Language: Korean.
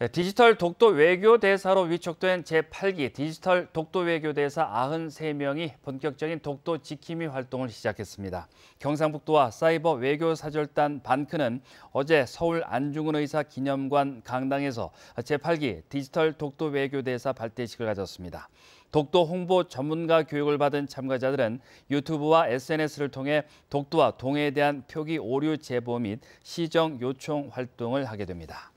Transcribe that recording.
네, 디지털 독도 외교 대사로 위촉된 제8기 디지털 독도 외교 대사 93명이 본격적인 독도 지킴이 활동을 시작했습니다. 경상북도와 사이버 외교 사절단 반크는 어제 서울 안중근 의사 기념관 강당에서 제8기 디지털 독도 외교 대사 발대식을 가졌습니다. 독도 홍보 전문가 교육을 받은 참가자들은 유튜브와 SNS를 통해 독도와 동해에 대한 표기 오류 제보 및 시정 요청 활동을 하게 됩니다.